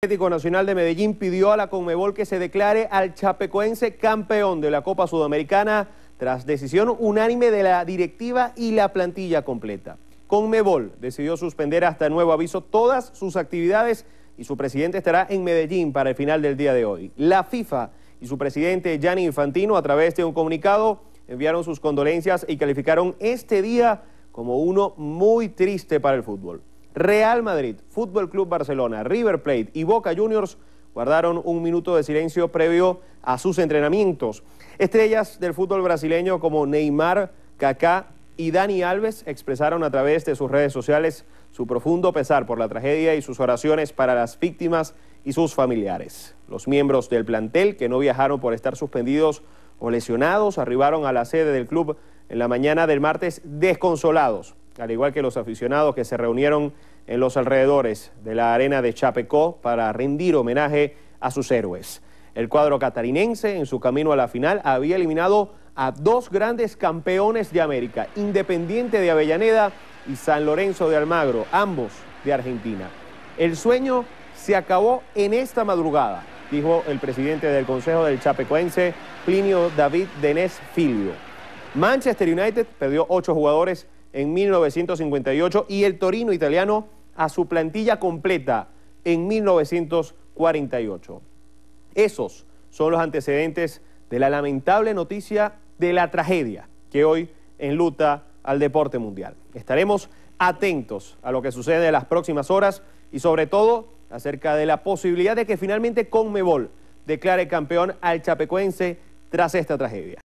El Atlético Nacional de Medellín pidió a la Conmebol que se declare al chapecoense campeón de la Copa Sudamericana tras decisión unánime de la directiva y la plantilla completa. Conmebol decidió suspender hasta nuevo aviso todas sus actividades y su presidente estará en Medellín para el final del día de hoy. La FIFA y su presidente Gianni Infantino a través de un comunicado enviaron sus condolencias y calificaron este día como uno muy triste para el fútbol. Real Madrid, Fútbol Club Barcelona, River Plate y Boca Juniors guardaron un minuto de silencio previo a sus entrenamientos. Estrellas del fútbol brasileño como Neymar, Kaká y Dani Alves expresaron a través de sus redes sociales su profundo pesar por la tragedia y sus oraciones para las víctimas y sus familiares. Los miembros del plantel que no viajaron por estar suspendidos o lesionados arribaron a la sede del club en la mañana del martes desconsolados al igual que los aficionados que se reunieron en los alrededores de la arena de Chapecó para rendir homenaje a sus héroes. El cuadro catarinense en su camino a la final había eliminado a dos grandes campeones de América, Independiente de Avellaneda y San Lorenzo de Almagro, ambos de Argentina. El sueño se acabó en esta madrugada, dijo el presidente del Consejo del Chapecoense, Plinio David Denés Filio. Manchester United perdió ocho jugadores en 1958 y el Torino italiano a su plantilla completa en 1948. Esos son los antecedentes de la lamentable noticia de la tragedia que hoy enluta al deporte mundial. Estaremos atentos a lo que sucede en las próximas horas y sobre todo acerca de la posibilidad de que finalmente Conmebol declare campeón al chapecuense tras esta tragedia.